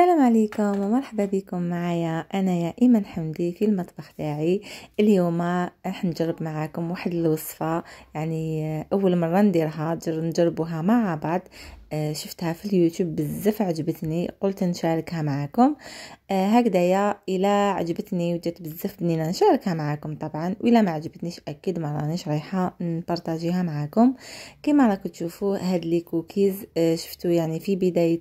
السلام عليكم ومرحبا بكم معايا انا يا ايمن حمدي في المطبخ تاعي اليوم راح نجرب معاكم واحد الوصفه يعني اول مره نديرها نجربوها مع بعض آه، شفتها في اليوتيوب بزاف عجبتني قلت نشاركها معاكم آه، هكذايا الا عجبتني وجات بزاف بنينه نشاركها معاكم طبعا والى ما عجبتنيش اكيد ما رانيش رايحه نبارطاجيها معاكم كما راكم تشوفوا هاد لي كوكيز آه، شفتو يعني في بدايه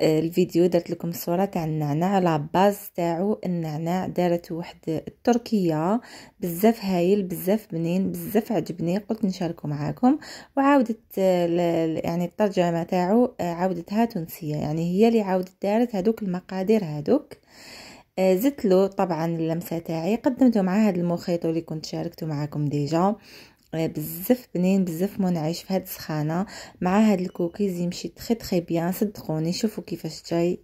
الفيديو درت لكم صوره تاع النعناع لا باز تاعو النعناع دارت واحد التركيه بزاف هايل بزاف بنين بزاف عجبني قلت نشاركو معاكم وعاودت يعني الترجمه تاعو آه، عاودتها تونسيه يعني هي اللي عاودت دارت هذوك المقادير هذوك آه، زدت له طبعا اللمسه تاعي قدمته مع هذا المخيط اللي كنت شاركته معاكم ديجا آه، بزاف بنين بزاف منعش في هاد السخانه مع هاد الكوكيز يمشي تخي تخي بيان صدقوني شوفوا كيفاش جاي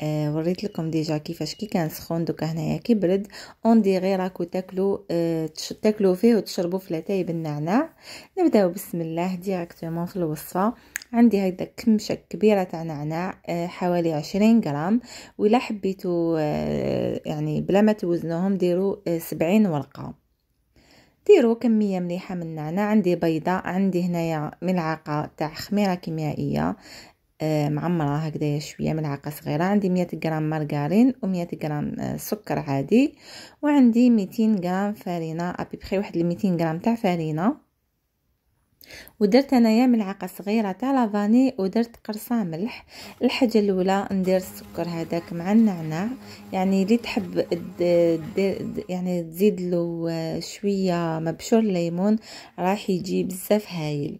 آه وريت لكم ديجا كيفاش كي كان سخون دوكا هنايا كيبرد اون ديغي راكو تاكلو آه تاكلو فيه وتشربوا في لاتاي بالنعناع نبداو بسم الله ديريكتومون في الوصفه عندي هكذا كمشه كبيره تاع نعناع آه حوالي عشرين غرام ولا حبيتو آه، يعني بلا ما توزنوهم ديروا آه، سبعين ورقه ديروا كميه مليحه من النعناع عندي بيضه عندي هنايا ملعقه تاع خميره كيميائيه آه، معمره هكذا شويه ملعقه صغيره عندي 100 غرام مارغرين و100 غرام آه، سكر عادي وعندي 200 غرام فارينه ابيبخي واحد 200 غرام تاع فارينه ودرت انايا ملعقه صغيره تاع لافاني ودرت قرصه ملح الحاجه الاولى ندير السكر هذاك مع النعناع يعني اللي تحب يعني تزيد له آه، شويه مبشور ليمون راح يجي بزاف هايل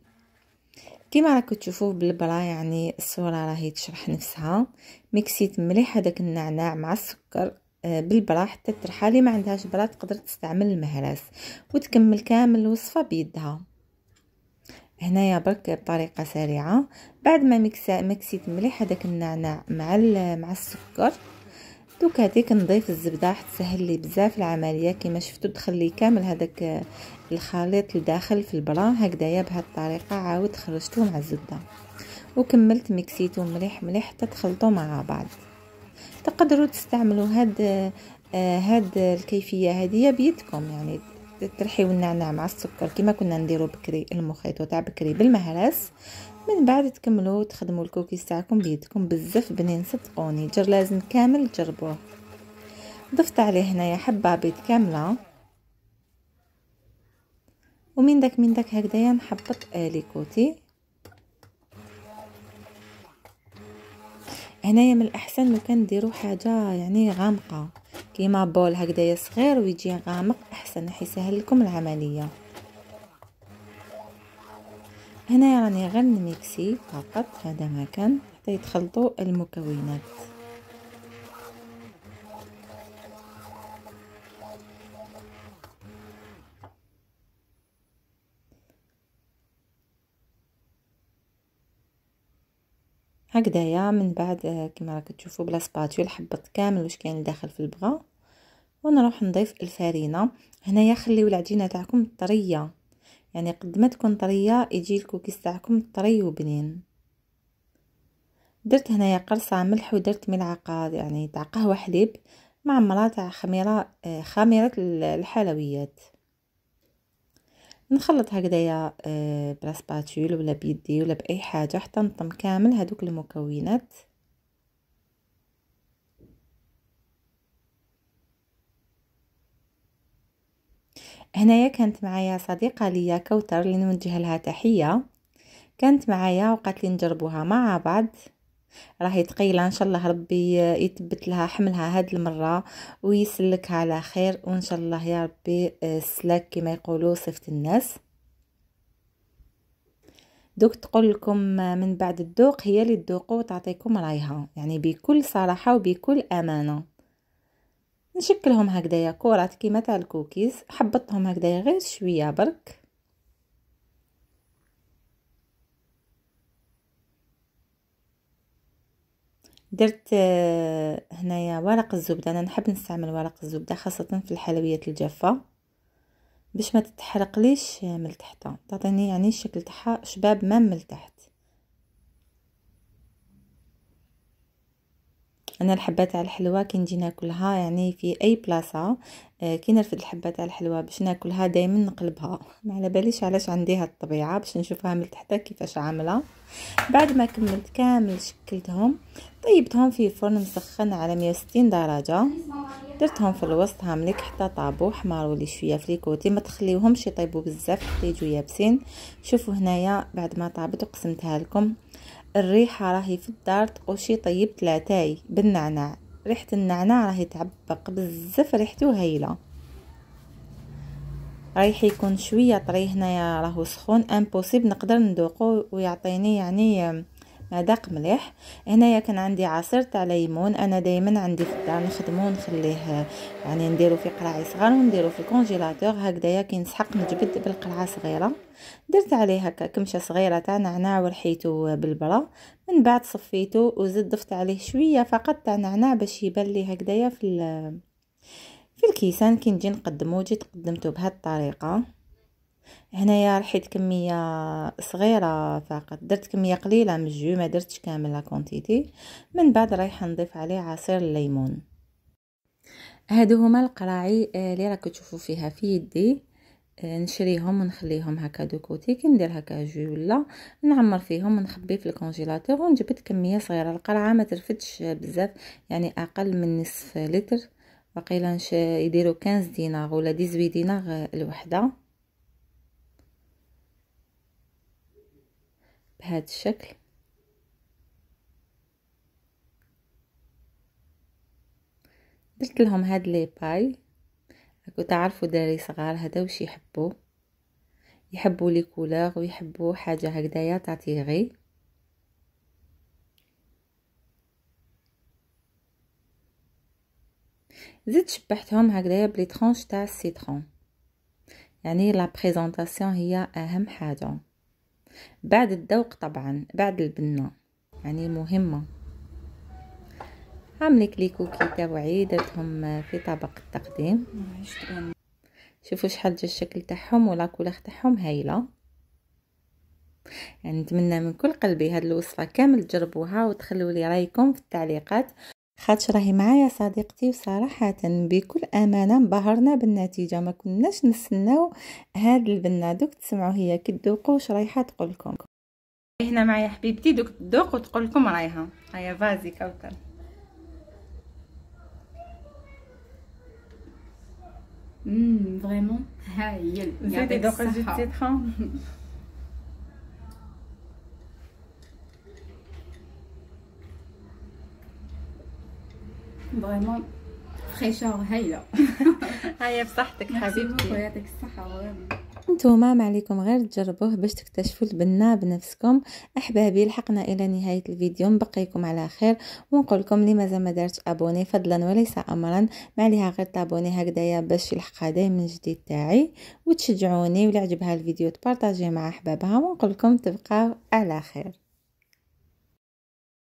كيما راكم تشوفوا بالبرا يعني الصوره راهي تشرح نفسها ميكسيت مليح هذاك النعناع مع السكر آه، بالبرا حتى ترحالي ما عندهاش برا تقدر تستعمل المهراس وتكمل كامل الوصفه بيدها هنايا برك بطريقه سريعه بعد ما مكسيت مليح هذاك النعناع مع مع السكر دوك هذيك نضيف الزبده حتى تسهل لي بزاف العمليه كما شفتوا دخل لي كامل هذاك الخليط لداخل في البرا هكذايا بهذه الطريقه عاود خرجته مع الزبده وكملت مكسيتو مليح مليح حتى تخلطوا مع بعض تقدروا تستعملوا هاد آه، هاد الكيفيه هذه بيدكم يعني الترحي النعناع مع السكر كما كنا نديرو بكري المخيط وتاع بكري بالمهرس من بعد تكملوا تخدموا الكوكيز تاعكم بيدكم بزاف بنين صدقوني جر لازم كامل تجربوه ضفت عليه هنايا حبه بيض كامله ومن داك من داك هكذايا نحبط اليكوتي هنايا من الاحسن لو كان ديروا حاجه يعني غامقه كيما بول هكذايا صغير ويجي غامق احسن حيسهل لكم العمليه هنايا راني غير نميكسي فقط هذا ما كان حتى يتخلطوا المكونات هكذايا من بعد آه، كما راك تشوفوا بلا سباتول حبط كامل واش كاين داخل في البغا ونروح نضيف الفرينه هنايا خليو العجينه تاعكم طريه يعني قد ما تكون طريه يجي الكوكيز تاعكم طري وبنين درت هنايا قرصه ملح ودرت ملعقه يعني تاع قهوه حليب معمره تاع خميره آه، خميره الحلويات نخلط هكذايا آه، بلا سباتول ولا بيدي ولا باي حاجه حتى نطم كامل هذوك المكونات هنايا كانت معايا صديقه ليا كوثر اللي نوجه لها تحيه كانت معايا وقالت لي نجربوها مع بعض راهي ثقيله ان شاء الله ربي يثبت لها حملها هاد المره ويسلكها على خير وان شاء الله يا ربي آه، السلاك كما يقولوا صفت الناس دوك تقول لكم آه، من بعد الدوق هي اللي تذوقوا وتعطيكم رايها يعني بكل صراحه وبكل امانه نشكلهم هكذايا كرات كيما تاع الكوكيز حبطهم هكذايا غير شويه برك درت آه، هنايا ورق الزبده انا نحب نستعمل ورق الزبده خاصه في الحلويات الجافه باش ما تتحرقليش من التحت تعطيني يعني الشكل تاعها شباب ما من تحت انا الحبات على الحلوى كنجي ناكلها يعني في اي بلاصه آه، كي نرفد الحبات على الحلوى باش ناكلها دائما نقلبها ما على باليش علاش عندي هاد الطبيعه باش نشوفها من تحت كيفاش عامله بعد ما كملت كامل شكلتهم طيبتهم في فرن مسخن على 160 درجه درتهم في الوسط هامليك حتى طابو حماروا لي شويه في الكوتي ما تخليوهمش يطيبوا بزاف حتى يجوا يابسين شوفوا هنايا بعد ما طابت وقسمتها لكم الريحة راهي في الدار شي طيبت لاتاي بالنعناع ريحة النعناع راهي تعبق بزاف ريحته هايلة رايح يكون شوية طري هنايا راهو سخون امبوسيبل نقدر ندوقو ويعطيني يعني مذاق مليح هنايا كان عندي عصير تاع ليمون انا دائما عندي في الدار نخدمو نخليه يعني نديرو في قراعي صغار ونديرو في الكونجيلاتور هكذايا كي نسحق نجبد بالقرعه صغيره درت عليه هكا كمشه صغيره تاع نعناع ورحيتو بالبرا من بعد صفيتو وزيد ضفت عليه شويه فقط تاع نعناع باش يبان لي هكذايا في في الكيسان كي نجي نقدمو جيت قدمته بهاد الطريقه هنايا رحيت كميه صغيره فقط درت كميه قليله من الجو ما درتش كامل لا كونتيتي من بعد رايحه نضيف عليه عصير الليمون هادو هما القراعي آه، اللي راكو تشوفوا فيها في يدي آه، نشريهم ونخليهم هكا دو كوتي كي ندير هكا جو ولا نعمر فيهم ونخبي في الكونجيلاتور ونجبد كميه صغيره القرعه ما ترفدش بزاف يعني اقل من نصف لتر وقيلا يديروا 15 دينار ولا 18 دينار آه، الوحده بهذا الشكل درت لهم هاد لي باي راكو تعرفوا دراري صغار هذا واش يحبوا يحبوا لي كولور ويحبوا حاجه هكذايا تعطي زدت شبحتهم هكذايا بلي ترونش تاع السيترون يعني لا بريزونطاسيون هي اهم حاجه بعد الدوق طبعا بعد البنة يعني مهمة عاملك لي كوكي تاوعي درتهم في طبق التقديم شوفوا شحال جا الشكل تاعهم ولا كولاخ تاعهم هايله يعني نتمنى من كل قلبي هاد الوصفه كامل تجربوها وتخلوا لي رايكم في التعليقات خاطش راهي معايا صديقتي وصراحه بكل امانه انبهرنا بالنتيجه ما كناش نستناو هاد البنه دوك تسمعوا هي كي تذوقوا واش رايحه تقول لكم هنا معايا حبيبتي دوك تذوق وتقول لكم رايها هيا فازي كوكب امم فريمون هايل يعطيك الصحه فريمون فريشور هايله هيا بصحتك حبيبتي ويعطيك الصحة انتوما ما عليكم غير تجربوه باش تكتشفوا البنا بنفسكم احبابي لحقنا الى نهاية الفيديو نبقيكم على خير ونقول لكم اللي مازال ما دارتش ابوني فضلا وليس امرا ما عليها غير تابوني هكذايا باش يلحقها دايما جديد تاعي وتشجعوني ولعجبها عجبها الفيديو تبارطاجيه مع احبابها ونقول لكم تبقاو على خير